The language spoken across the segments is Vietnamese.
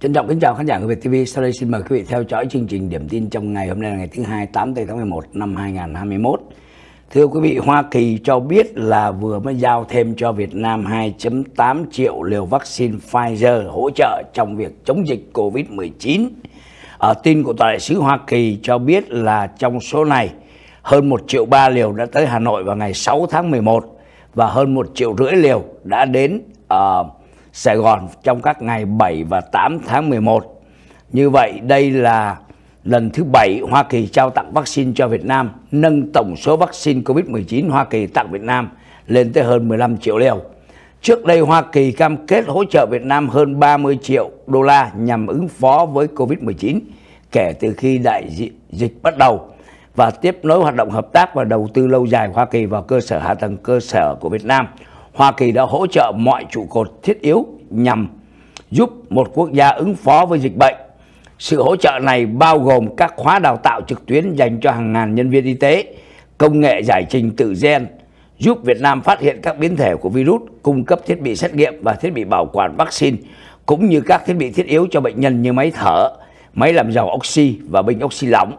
Trân trọng kính chào khán giả của VTV, Sau đây xin mời quý vị theo dõi chương trình điểm tin trong ngày hôm nay là ngày thứ hai 8 tháng 11 năm 2021. Thưa quý vị, Hoa Kỳ cho biết là vừa mới giao thêm cho Việt Nam 2.8 triệu liều vaccine Pfizer hỗ trợ trong việc chống dịch COVID-19. Ở ờ, tin của Tòa đại sứ Hoa Kỳ cho biết là trong số này, hơn 1 triệu 3 liều đã tới Hà Nội vào ngày 6 tháng 11 và hơn 1 triệu rưỡi liều đã đến uh, Sài Gòn trong các ngày 7 và 8 tháng 11. Như vậy đây là lần thứ 7 Hoa Kỳ trao tặng vaccine cho Việt Nam, nâng tổng số vaccine COVID-19 Hoa Kỳ tặng Việt Nam lên tới hơn 15 triệu liều. Trước đây Hoa Kỳ cam kết hỗ trợ Việt Nam hơn 30 triệu đô la nhằm ứng phó với COVID-19 kể từ khi đại dịch bắt đầu và tiếp nối hoạt động hợp tác và đầu tư lâu dài Hoa Kỳ vào cơ sở hạ tầng cơ sở của Việt Nam Hoa Kỳ đã hỗ trợ mọi trụ cột thiết yếu nhằm giúp một quốc gia ứng phó với dịch bệnh. Sự hỗ trợ này bao gồm các khóa đào tạo trực tuyến dành cho hàng ngàn nhân viên y tế, công nghệ giải trình tự gen, giúp Việt Nam phát hiện các biến thể của virus, cung cấp thiết bị xét nghiệm và thiết bị bảo quản vaccine, cũng như các thiết bị thiết yếu cho bệnh nhân như máy thở, máy làm giàu oxy và bình oxy lỏng.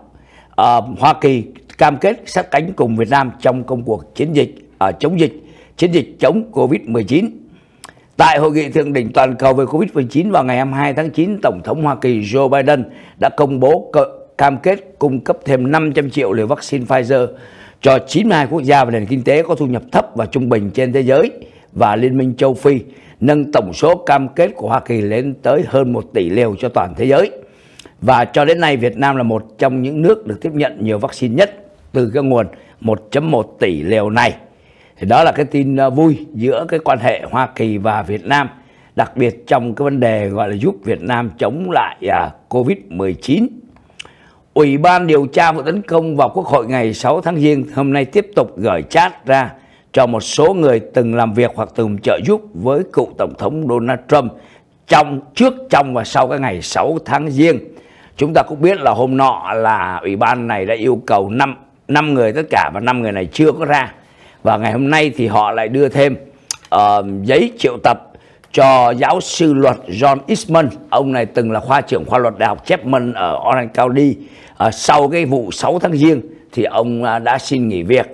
À, Hoa Kỳ cam kết sát cánh cùng Việt Nam trong công cuộc chiến dịch à, chống dịch chiến dịch chống Covid-19. Tại hội nghị thượng đỉnh toàn cầu về Covid-19 vào ngày 22 tháng 9, Tổng thống Hoa Kỳ Joe Biden đã công bố cam kết cung cấp thêm 500 triệu liều vaccine Pfizer cho 92 quốc gia và nền kinh tế có thu nhập thấp và trung bình trên thế giới và Liên minh châu Phi, nâng tổng số cam kết của Hoa Kỳ lên tới hơn 1 tỷ liều cho toàn thế giới. Và cho đến nay, Việt Nam là một trong những nước được tiếp nhận nhiều vaccine nhất từ cái nguồn 1.1 tỷ liều này thì đó là cái tin ờ, vui giữa cái quan hệ Hoa Kỳ và Việt Nam đặc biệt trong cái vấn đề gọi là giúp Việt Nam chống lại à, Covid-19. Ủy ban điều tra vụ tấn công vào Quốc hội ngày 6 tháng Giêng hôm nay tiếp tục gửi chat ra cho một số người từng làm việc hoặc từng trợ giúp với cựu Tổng thống Donald Trump trong trước trong và sau cái ngày 6 tháng Giêng. Chúng ta cũng biết là hôm nọ là ủy ban này đã yêu cầu 5, 5 người tất cả và 5 người này chưa có ra và ngày hôm nay thì họ lại đưa thêm uh, giấy triệu tập cho giáo sư luật John Eastman. Ông này từng là khoa trưởng khoa luật Đại học Chapman ở Orange County. Uh, sau cái vụ 6 tháng riêng thì ông uh, đã xin nghỉ việc.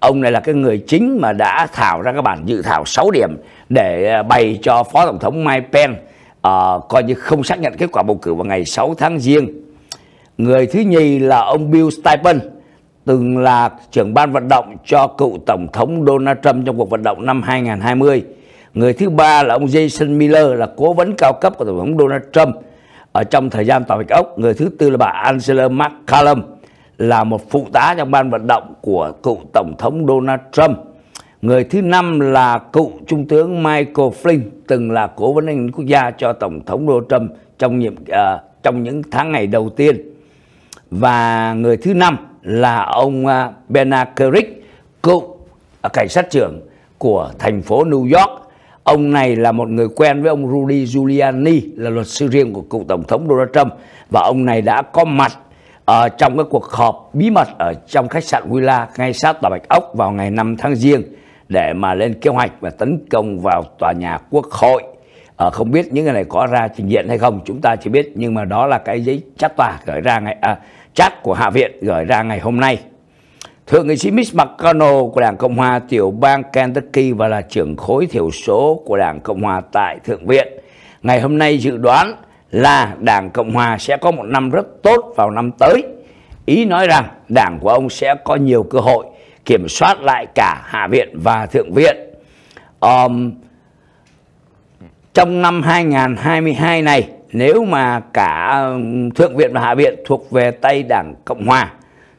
Ông này là cái người chính mà đã thảo ra các bản dự thảo 6 điểm để bày cho Phó Tổng thống Mike Pence uh, coi như không xác nhận kết quả bầu cử vào ngày 6 tháng riêng. Người thứ nhì là ông Bill Stipend từng là trưởng ban vận động cho cựu Tổng thống Donald Trump trong cuộc vận động năm 2020. Người thứ ba là ông Jason Miller là cố vấn cao cấp của Tổng thống Donald Trump ở trong thời gian Tòa Bạch Ốc. Người thứ tư là bà Angela McCallum là một phụ tá trong ban vận động của cựu Tổng thống Donald Trump. Người thứ năm là cựu Trung tướng Michael Flynn từng là cố vấn an ninh quốc gia cho Tổng thống Donald Trump trong nhiệm uh, trong những tháng ngày đầu tiên. Và người thứ năm là ông à, Benakeric, cựu à, cảnh sát trưởng của thành phố New York. Ông này là một người quen với ông Rudy Giuliani là luật sư riêng của cựu tổng thống Donald Trump và ông này đã có mặt ở trong cái cuộc họp bí mật ở trong khách sạn Willa ngay sát tòa Bạch Ốc vào ngày 5 tháng Giêng để mà lên kế hoạch và tấn công vào tòa nhà Quốc hội. À, không biết những người này có ra trình diện hay không chúng ta chỉ biết nhưng mà đó là cái giấy chắc tòa gửi ra ngày à, chat của Hạ viện gửi ra ngày hôm nay. Thượng nghị sĩ Mitch McConnell của Đảng Cộng hòa tiểu bang Kentucky và là trưởng khối thiểu số của Đảng Cộng hòa tại Thượng viện. Ngày hôm nay dự đoán là Đảng Cộng hòa sẽ có một năm rất tốt vào năm tới. Ý nói rằng Đảng của ông sẽ có nhiều cơ hội kiểm soát lại cả Hạ viện và Thượng viện. Um, trong năm 2022 này nếu mà cả thượng viện và hạ viện thuộc về tay đảng cộng hòa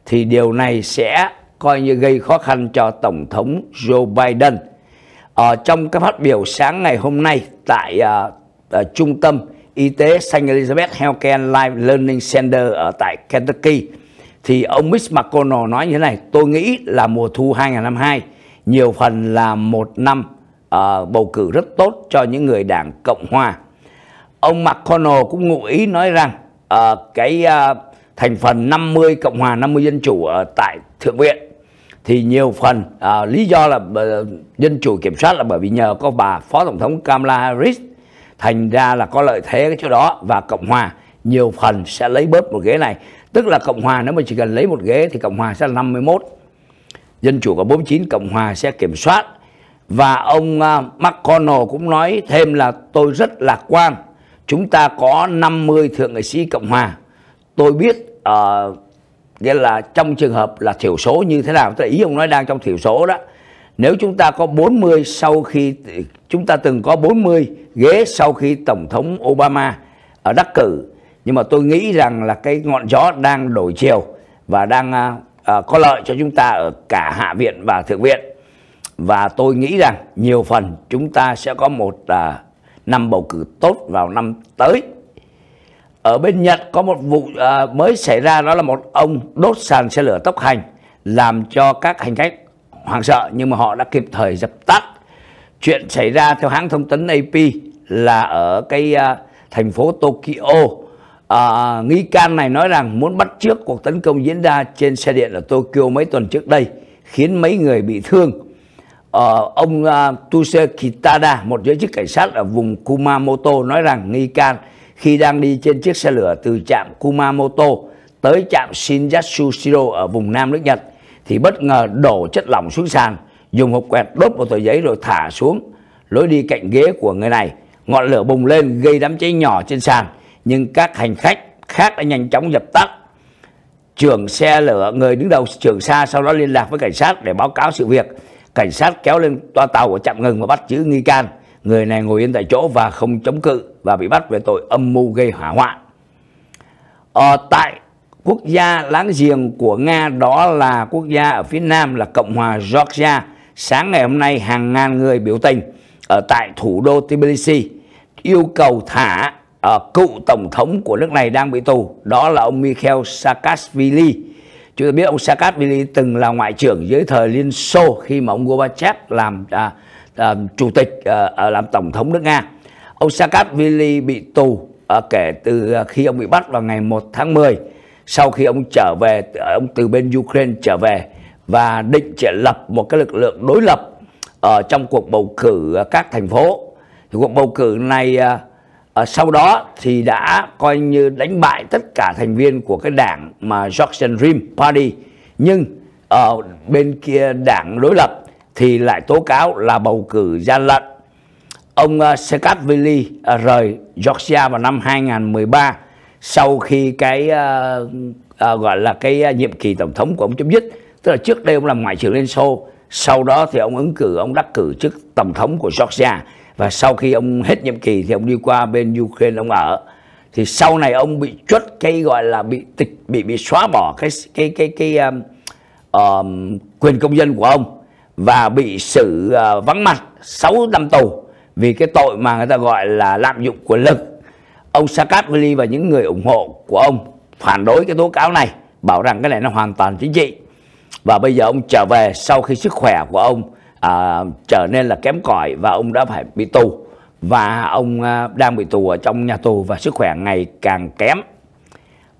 thì điều này sẽ coi như gây khó khăn cho tổng thống joe biden ở trong các phát biểu sáng ngày hôm nay tại uh, uh, trung tâm y tế St. Elizabeth Healthcare Life Learning Center ở tại Kentucky thì ông Mitch McConnell nói như thế này tôi nghĩ là mùa thu 2022 nhiều phần là một năm uh, bầu cử rất tốt cho những người đảng Cộng Hòa ông McConnell cũng ngụ ý nói rằng uh, cái uh, thành phần 50 Cộng hòa 50 Dân Chủ ở tại Thượng viện thì nhiều phần uh, lý do là uh, dân chủ kiểm soát là bởi vì nhờ có bà Phó Tổng thống Kamala Harris thành ra là có lợi thế cái chỗ đó và Cộng hòa nhiều phần sẽ lấy bớt một ghế này tức là Cộng hòa nếu mà chỉ cần lấy một ghế thì Cộng hòa sẽ là 51 Dân chủ có 49 Cộng hòa sẽ kiểm soát và ông uh, McConnell cũng nói thêm là tôi rất lạc quan chúng ta có 50 thượng nghị sĩ cộng hòa tôi biết uh, nghĩa là trong trường hợp là thiểu số như thế nào tôi ý ông nói đang trong thiểu số đó nếu chúng ta có 40 sau khi chúng ta từng có 40 ghế sau khi tổng thống Obama ở đắc cử nhưng mà tôi nghĩ rằng là cái ngọn gió đang đổi chiều và đang uh, có lợi cho chúng ta ở cả hạ viện và thượng viện và tôi nghĩ rằng nhiều phần chúng ta sẽ có một uh, năm bầu cử tốt vào năm tới ở bên Nhật có một vụ à, mới xảy ra đó là một ông đốt sàn xe lửa tốc hành làm cho các hành khách hoảng sợ nhưng mà họ đã kịp thời dập tắt. Chuyện xảy ra theo hãng thông tấn AP là ở cái à, thành phố Tokyo. À, nghi can này nói rằng muốn bắt trước cuộc tấn công diễn ra trên xe điện ở Tokyo mấy tuần trước đây khiến mấy người bị thương Ờ, ông uh, Tuse Kitada, một giới chức cảnh sát ở vùng Kumamoto nói rằng nghi can khi đang đi trên chiếc xe lửa từ trạm Kumamoto tới trạm Shinjatsushiro ở vùng Nam nước Nhật thì bất ngờ đổ chất lỏng xuống sàn, dùng hộp quẹt đốt một tờ giấy rồi thả xuống lối đi cạnh ghế của người này. Ngọn lửa bùng lên gây đám cháy nhỏ trên sàn, nhưng các hành khách khác đã nhanh chóng dập tắt. Trưởng xe lửa, người đứng đầu trưởng xa sau đó liên lạc với cảnh sát để báo cáo sự việc cảnh sát kéo lên toa tàu và trạm ngừng và bắt giữ nghi can người này ngồi yên tại chỗ và không chống cự và bị bắt về tội âm mưu gây hỏa hoạn ở ờ, tại quốc gia láng giềng của nga đó là quốc gia ở phía nam là cộng hòa georgia sáng ngày hôm nay hàng ngàn người biểu tình ở tại thủ đô tbilisi yêu cầu thả uh, cựu tổng thống của nước này đang bị tù đó là ông mikhail saakashvili Chúng ta biết ông Saakashvili từng là ngoại trưởng dưới thời Liên Xô khi mà ông Gorbachev làm à, à, chủ tịch à, à làm tổng thống nước Nga. Ông Saakashvili bị tù à, kể từ à, khi ông bị bắt vào ngày 1 tháng 10 sau khi ông trở về à, ông từ bên Ukraine trở về và định sẽ lập một cái lực lượng đối lập ở ờ, trong cuộc bầu cử các thành phố. Thì cuộc bầu cử này À, sau đó thì đã coi như đánh bại tất cả thành viên của cái đảng mà Georgian Dream Party nhưng ở bên kia đảng đối lập thì lại tố cáo là bầu cử gian lận. Ông uh, rời Georgia vào năm 2013 sau khi cái uh, uh, gọi là cái nhiệm kỳ tổng thống của ông chấm dứt, tức là trước đây ông làm ngoại trưởng Liên Xô, sau đó thì ông ứng cử, ông đắc cử chức tổng thống của Georgia và sau khi ông hết nhiệm kỳ thì ông đi qua bên Ukraine ông ở thì sau này ông bị chốt cái gọi là bị tịch bị bị xóa bỏ cái cái cái cái um, um, quyền công dân của ông và bị xử uh, vắng mặt 6 năm tù vì cái tội mà người ta gọi là lạm dụng quyền lực. Ông Saakashvili và những người ủng hộ của ông phản đối cái tố cáo này, bảo rằng cái này nó hoàn toàn chính trị. Và bây giờ ông trở về sau khi sức khỏe của ông à, trở nên là kém cỏi và ông đã phải bị tù và ông à, đang bị tù ở trong nhà tù và sức khỏe ngày càng kém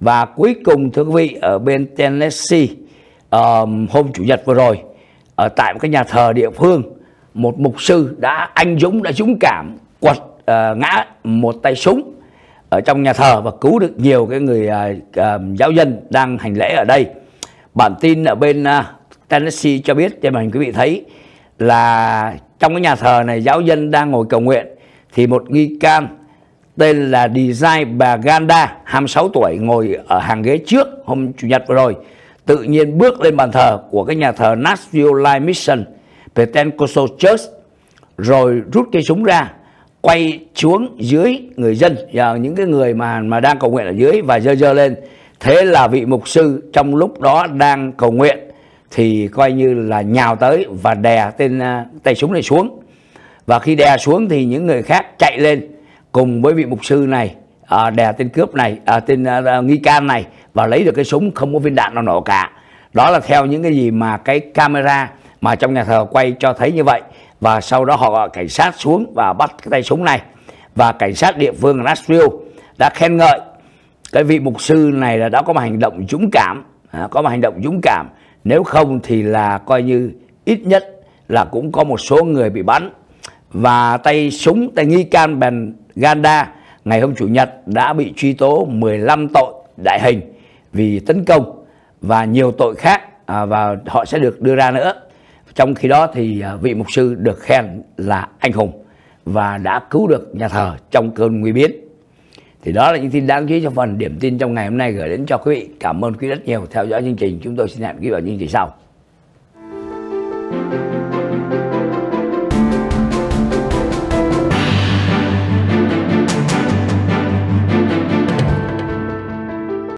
và cuối cùng thưa quý vị ở bên Tennessee um, hôm chủ nhật vừa rồi ở tại một cái nhà thờ địa phương một mục sư đã anh dũng đã dũng cảm quật uh, ngã một tay súng ở trong nhà thờ và cứu được nhiều cái người uh, giáo dân đang hành lễ ở đây bản tin ở bên uh, Tennessee cho biết cho mình quý vị thấy là trong cái nhà thờ này giáo dân đang ngồi cầu nguyện thì một nghi can tên là Desai bà Ganda 26 tuổi ngồi ở hàng ghế trước hôm chủ nhật vừa rồi tự nhiên bước lên bàn thờ của cái nhà thờ Nashville Life Mission Pentecostal Church rồi rút cây súng ra quay xuống dưới người dân và những cái người mà mà đang cầu nguyện ở dưới và dơ dơ lên thế là vị mục sư trong lúc đó đang cầu nguyện thì coi như là nhào tới và đè tên à, tay súng này xuống và khi đè xuống thì những người khác chạy lên cùng với vị mục sư này à, đè tên cướp này à, tên à, à, nghi can này và lấy được cái súng không có viên đạn nào nổ cả đó là theo những cái gì mà cái camera mà trong nhà thờ quay cho thấy như vậy và sau đó họ cảnh sát xuống và bắt cái tay súng này và cảnh sát địa phương Nashville đã khen ngợi cái vị mục sư này là đã có một hành động dũng cảm à, có một hành động dũng cảm nếu không thì là coi như ít nhất là cũng có một số người bị bắn và tay súng tay nghi can Ben Ganda ngày hôm chủ nhật đã bị truy tố 15 tội đại hình vì tấn công và nhiều tội khác à, và họ sẽ được đưa ra nữa trong khi đó thì à, vị mục sư được khen là anh hùng và đã cứu được nhà thờ trong cơn nguy biến thì đó là những tin đáng chú ý trong phần điểm tin trong ngày hôm nay gửi đến cho quý vị cảm ơn quý rất nhiều theo dõi chương trình chúng tôi xin hẹn quý vị vào chương trình sau